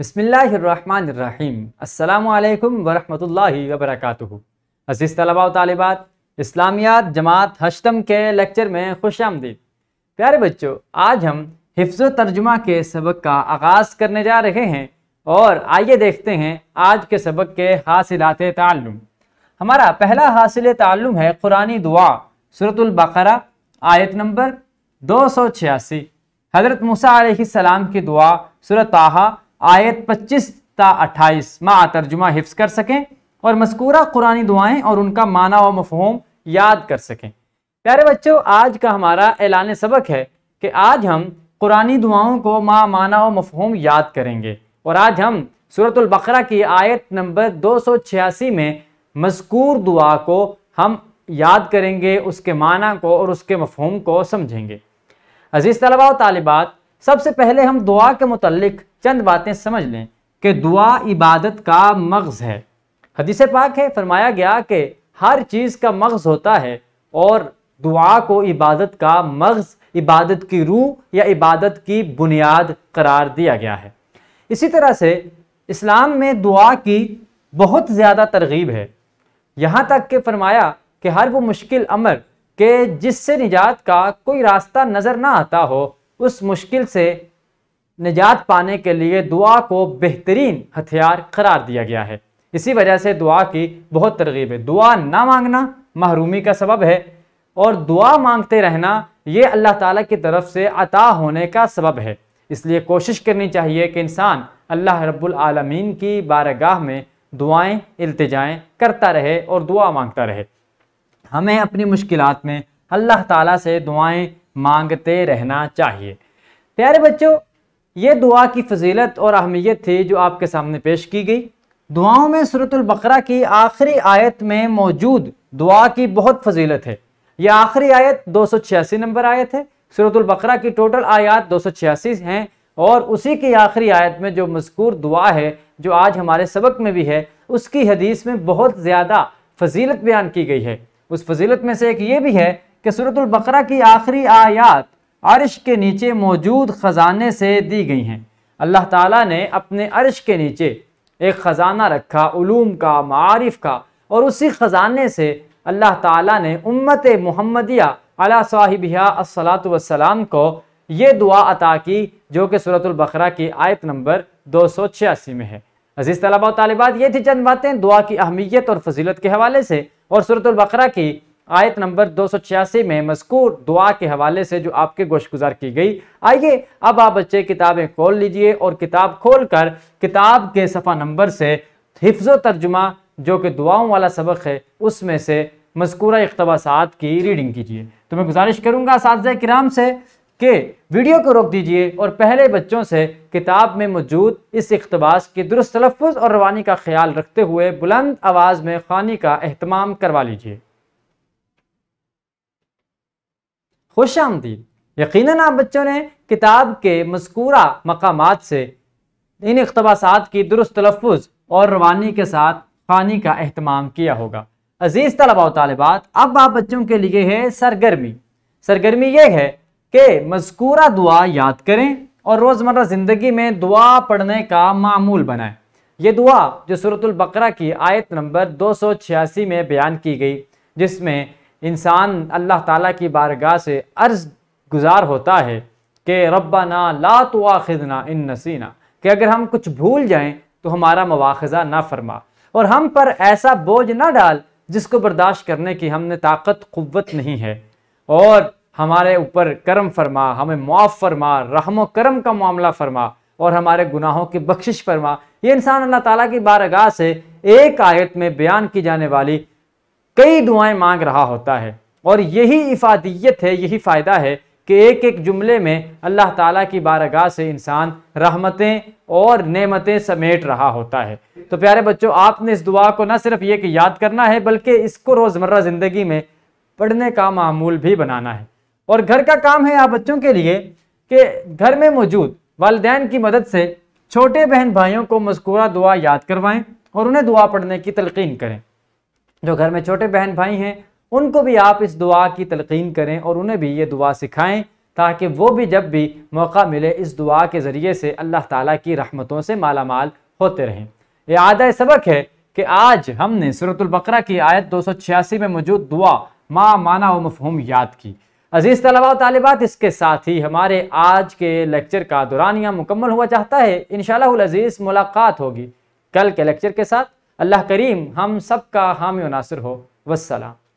बसमीम् वरहि work अज़ीज़ तलबा तलबात इस्लामियात जमात हशतम के lecture में खुश आमदीद प्यारे बच्चों आज हम हिफ्ज़ तर्जुमा के सबक का आगाज़ करने जा रहे हैं और आइए देखते हैं आज के सबक के हासिलात ताल्लुम हमारा पहला हासिल ताल्लुम है कुरानी दुआ सूरतुल्बकरा आयत नंबर दो सौ छियासी हज़रत मूसा की दुआ सूरत आयत पच्चीस ता अट्ठाईस मा तर्जुमा हिफ्स कर सकें और मस्कूरा कुरानी दुआएं और उनका माना व मफहम याद कर सकें प्यारे बच्चों आज का हमारा ऐलान सबक है कि आज हम कुरानी दुआओं को मा माना व मफहम याद करेंगे और आज हम सूरतुल्बकरा की आयत नंबर 286 में मजकूर दुआ को हम याद करेंगे उसके माना को और उसके मफहम को समझेंगे अज़ीज़ तलबा तालबात सबसे पहले हम दुआ के मुतलक चंद बातें समझ लें कि दुआ इबादत का मगज़ है हदीस पाक है फरमाया गया कि हर चीज़ का मगज़ होता है और दुआ को इबादत का मगज़ इबादत की रूह या इबादत की बुनियाद करार दिया गया है इसी तरह से इस्लाम में दुआ की बहुत ज़्यादा तरगीब है यहाँ तक के फरमाया कि हर वो मुश्किल अमर के जिससे निजात का कोई रास्ता नज़र ना आता हो उस मुश्किल से निजात पाने के लिए दुआ को बेहतरीन हथियार करार दिया गया है इसी वजह से दुआ की बहुत तरगीब है दुआ ना मांगना महरूमी का सबब है और दुआ मांगते रहना ये अल्लाह ताला की तरफ से अता होने का सबब है इसलिए कोशिश करनी चाहिए कि इंसान अल्लाह रब्बुल आलमीन की बारगाह में दुआएं इल्तिजाएं करता रहे और दुआ मांगता रहे हमें अपनी मुश्किलात में अल्लाह ताला से दुआएं मांगते रहना चाहिए प्यारे बच्चों ये दुआ की फजीलत और अहमियत थी जो आपके सामने पेश की गई दुआओं में बकरा की आखिरी आयत में मौजूद दुआ की बहुत फजीलत है यह आखिरी आयत दो नंबर आयत है बकरा की टोटल आयात दो हैं और उसी की आखिरी आयत में जो मजकूर दुआ है जो आज हमारे सबक में भी है उसकी हदीस में बहुत ज़्यादा फजीलत बयान की गई है उस फजीलत में से एक ये भी है कि सूरतुल बकरा की आखिरी आयात अरश के नीचे मौजूद ख़जाने से दी गई हैं अल्लाह ताला ने अपने अरश के नीचे एक ख़ज़ाना रखा उलूम का मारफ का और उसी ख़ज़ाने से अल्लाह ताला ने उम्मत मुहम्मदिया अला साहिबिया असलातम को ये दुआ अता की जो कि सूरतुलबकरा की आयत नंबर दो सौ छियासी में है अजीज़ तलबा तलबात ये थी चंद बातें दुआ की अहमियत और फजीलत के हवाले से और सूरतुल्बकरा की आयत नंबर दो में मजकूर दुआ के हवाले से जो आपके गोशगुजार की गई आइए अब आप बच्चे किताबें खोल लीजिए और किताब खोल कर किताब के सफ़ा नंबर से हिफ्ज़ तर्जुमा जो कि दुआओं वाला सबक है उसमें से मस्कूरा इकतबासात की रीडिंग कीजिए तो मैं गुजारिश करूँगा साथ कराम से कि वीडियो को रोक दीजिए और पहले बच्चों से किताब में मौजूद इस अकतबास के दुरुस्त तलफ़ और रवानी का ख्याल रखते हुए बुलंद आवाज़ में खानी का अहतमाम करवा लीजिए खुश आमदीद यकीन आप बच्चों ने किताब के मस्कूरा मकाम से इन अकतबासात की दुरुस्त तलफ़ और रवानी के साथ खानी का अहतमाम किया होगा अजीज़ तलबा तलबात अब आप बच्चों के लिए है सरगर्मी सरगर्मी ये है कि मस्कूरा दुआ याद करें और रोज़मर्रा ज़िंदगी में दुआ पढ़ने का मामूल बनाएँ ये दुआ जो सूरतुल बकरा की आयत नंबर दो सौ छियासी में बयान की गई जिसमें इंसान अल्लाह ताला की बारगाह से अर्ज़ गुजार होता है कि ना ला तो आखिदना इन नसीना कि अगर हम कुछ भूल जाएं तो हमारा मवाखज़ा ना फरमा और हम पर ऐसा बोझ ना डाल जिसको बर्दाश्त करने की हमने ताकत क़वत नहीं है और हमारे ऊपर करम फरमा हमें मुआफ़ फरमा रहम करम का मामला फरमा और हमारे गुनाहों की बख्शिश फरमा ये इंसान अल्लाह ताला की बारगाह से एक आयत में बयान की जाने वाली कई दुआएं मांग रहा होता है और यही इफादियत है यही फ़ायदा है कि एक एक जुमले में अल्लाह ताला की बारगाह से इंसान रहमतें और नेमतें समेट रहा होता है तो प्यारे बच्चों आपने इस दुआ को ना सिर्फ ये कि याद करना है बल्कि इसको रोज़मर्रा ज़िंदगी में पढ़ने का मामूल भी बनाना है और घर का काम है आप बच्चों के लिए कि घर में मौजूद वालदेन की मदद से छोटे बहन भाइयों को मस्कूरा दुआ याद करवाएं और उन्हें दुआ पढ़ने की तलकिन करें जो घर में छोटे बहन भाई हैं उनको भी आप इस दुआ की तलकिन करें और उन्हें भी ये दुआ सिखाएं ताकि वो भी जब भी मौका मिले इस दुआ के ज़रिए से अल्लाह ताला की रहमतों से माला माल होते रहें यह आदा सबक है कि आज हमने सूरतुल्बकरा की आयत 286 में मौजूद दुआ माँ माना व मफहम याद की अजीज़ तलबा तलबात इसके साथ ही हमारे आज के लेक्चर का दौरान यहाँ मुकम्मल हुआ चाहता है इन शज़ीज़ मुलाकात होगी कल के लेक्चर के साथ अल्लाह करीम हम सब का हामी नासिर हो वसलाम